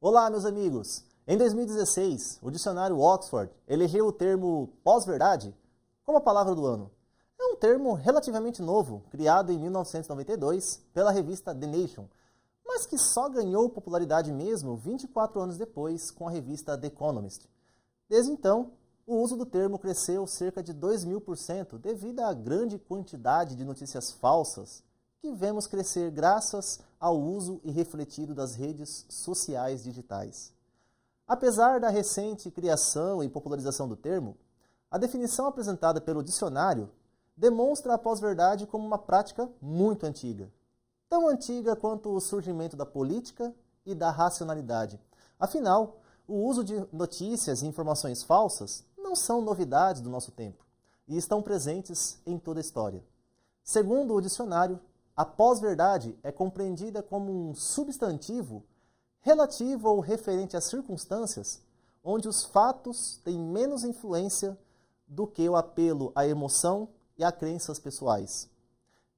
Olá, meus amigos! Em 2016, o dicionário Oxford elegeu o termo pós-verdade como a palavra do ano. É um termo relativamente novo, criado em 1992 pela revista The Nation, mas que só ganhou popularidade mesmo 24 anos depois com a revista The Economist. Desde então, o uso do termo cresceu cerca de 2.000%, devido à grande quantidade de notícias falsas que vemos crescer graças ao uso irrefletido das redes sociais digitais. Apesar da recente criação e popularização do termo, a definição apresentada pelo dicionário demonstra a pós-verdade como uma prática muito antiga. Tão antiga quanto o surgimento da política e da racionalidade. Afinal, o uso de notícias e informações falsas não são novidades do nosso tempo e estão presentes em toda a história. Segundo o dicionário, a pós-verdade é compreendida como um substantivo relativo ou referente às circunstâncias onde os fatos têm menos influência do que o apelo à emoção e a crenças pessoais.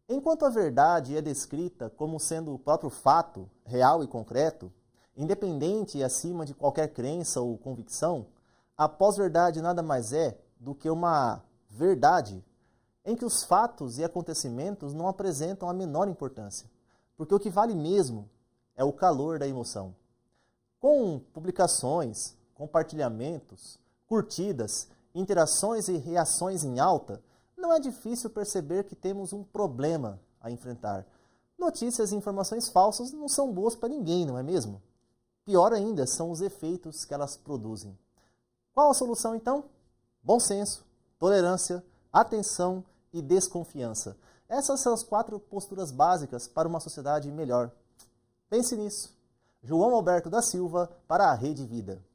Enquanto a verdade é descrita como sendo o próprio fato, real e concreto, independente e acima de qualquer crença ou convicção, a pós-verdade nada mais é do que uma verdade em que os fatos e acontecimentos não apresentam a menor importância, porque o que vale mesmo é o calor da emoção. Com publicações, compartilhamentos, curtidas, interações e reações em alta, não é difícil perceber que temos um problema a enfrentar. Notícias e informações falsas não são boas para ninguém, não é mesmo? Pior ainda são os efeitos que elas produzem. Qual a solução então? Bom senso, tolerância, atenção e desconfiança. Essas são as quatro posturas básicas para uma sociedade melhor. Pense nisso. João Alberto da Silva para a Rede Vida.